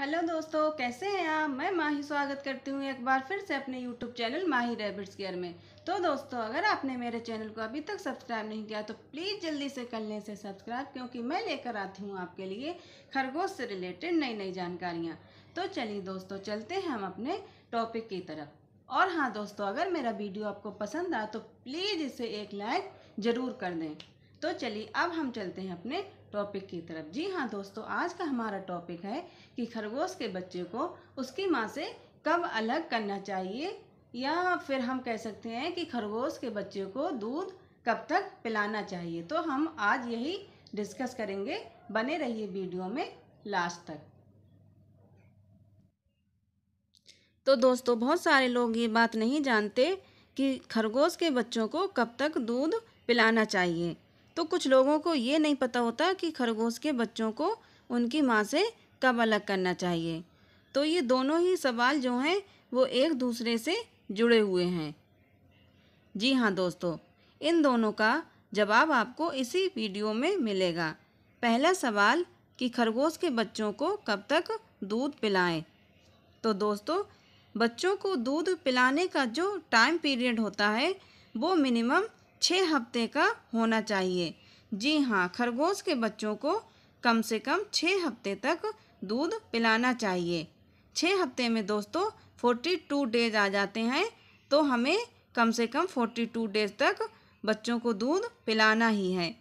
hello दोस्तों कैसे हैं आप मैं माही स्वागत करती हूँ एक बार फिर से अपने YouTube channel Mahi rabbits care में तो दोस्तों अगर आपने मेरे चैनल को अभी तक सब्सक्राइब नहीं किया तो प्लीज़ जल्दी से कर लें से सब्सक्राइब क्योंकि मैं लेकर आती हूँ आपके लिए खरगोश से रिलेटेड नई नई जानकारियाँ तो चलिए दोस्तों चलते हैं हम अपने टॉपिक की तरफ और हाँ दोस्तों अगर मेरा वीडियो आपको पसंद आया तो प्लीज़ इसे एक लाइक ज़रूर कर दें तो चलिए अब हम चलते हैं अपने टॉपिक की तरफ जी हाँ दोस्तों आज का हमारा टॉपिक है कि खरगोश के बच्चे को उसकी माँ से कब अलग करना चाहिए या फिर हम कह सकते हैं कि खरगोश के बच्चे को दूध कब तक पिलाना चाहिए तो हम आज यही डिस्कस करेंगे बने रहिए वीडियो में लास्ट तक तो दोस्तों बहुत सारे लोग ये बात नहीं जानते कि खरगोश के बच्चों को कब तक दूध पिलाना चाहिए तो कुछ लोगों को ये नहीं पता होता कि खरगोश के बच्चों को उनकी माँ से कब अलग करना चाहिए तो ये दोनों ही सवाल जो हैं वो एक दूसरे से जुड़े हुए हैं जी हाँ दोस्तों इन दोनों का जवाब आपको इसी वीडियो में मिलेगा पहला सवाल कि खरगोश के बच्चों को कब तक दूध पिलाएं तो दोस्तों बच्चों को दूध पिलाने का जो टाइम पीरियड होता है वो मिनिमम छः हफ्ते का होना चाहिए जी हाँ खरगोश के बच्चों को कम से कम छः हफ्ते तक दूध पिलाना चाहिए छः हफ्ते में दोस्तों फोर्टी टू डेज आ जाते हैं तो हमें कम से कम फोर्टी टू डेज तक बच्चों को दूध पिलाना ही है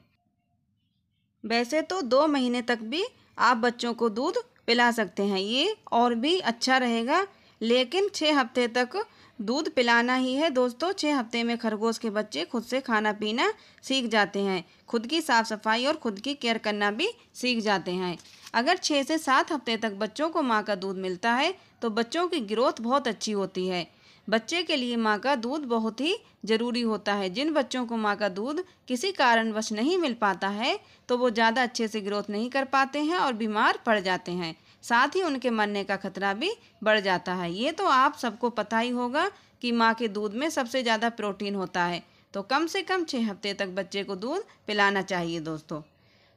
वैसे तो दो महीने तक भी आप बच्चों को दूध पिला सकते हैं ये और भी अच्छा रहेगा लेकिन छः हफ्ते तक दूध पिलाना ही है दोस्तों छः हफ्ते में खरगोश के बच्चे खुद से खाना पीना सीख जाते हैं खुद की साफ़ सफाई और खुद की केयर करना भी सीख जाते हैं अगर छः से सात हफ्ते तक बच्चों को माँ का दूध मिलता है तो बच्चों की ग्रोथ बहुत अच्छी होती है बच्चे के लिए माँ का दूध बहुत ही ज़रूरी होता है जिन बच्चों को माँ का दूध किसी कारणवश नहीं मिल पाता है तो वो ज़्यादा अच्छे से ग्रोथ नहीं कर पाते हैं और बीमार पड़ जाते हैं साथ ही उनके मरने का खतरा भी बढ़ जाता है ये तो आप सबको पता ही होगा कि माँ के दूध में सबसे ज़्यादा प्रोटीन होता है तो कम से कम छः हफ्ते तक बच्चे को दूध पिलाना चाहिए दोस्तों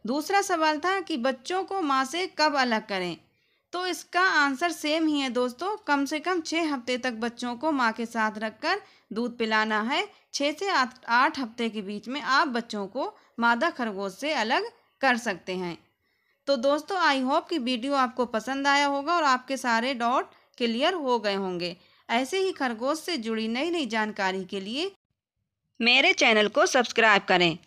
दूसरा सवाल था कि बच्चों को माँ से कब अलग करें तो इसका आंसर सेम ही है दोस्तों कम से कम छः हफ्ते तक बच्चों को माँ के साथ रखकर दूध पिलाना है छः से आठ हफ्ते के बीच में आप बच्चों को मादा खरगोश से अलग कर सकते हैं तो दोस्तों आई होप कि वीडियो आपको पसंद आया होगा और आपके सारे डाउट क्लियर हो गए होंगे ऐसे ही खरगोश से जुड़ी नई नई जानकारी के लिए मेरे चैनल को सब्सक्राइब करें